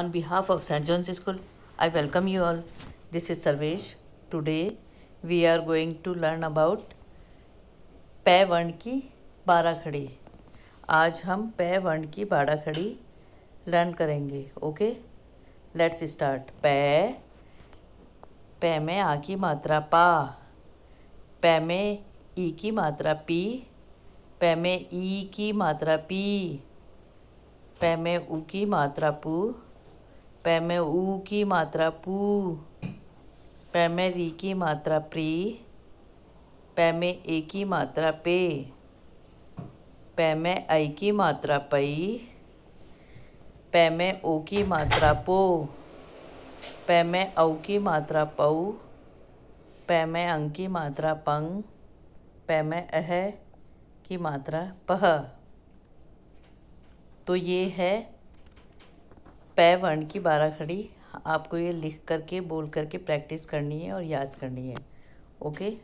On behalf of St. John's School, I welcome you all. This is Sarvesh. Today we are going to learn about पै वर्ण की बारह खड़ी आज हम पै वर्ण की बारह खड़ी लर्न करेंगे ओके लेट्स स्टार्ट पै पै में आ की मात्रा पा पै में ई की मात्रा पी पै में ई की मात्रा पी पै में उ की मात्रा पू पैमे में ऊ की मात्रा पू पैमे री की मात्रा प्री पैमे में ए की मात्रा पे पैमे में ऐ की मात्रा पई प ओ की मात्रा पो प औ की मात्रा पऊ प अंग की मात्रा पंग पैमे अह की मात्रा पह तो ये है पै वर्ण की बारह खड़ी आपको ये लिख करके बोल करके प्रैक्टिस करनी है और याद करनी है ओके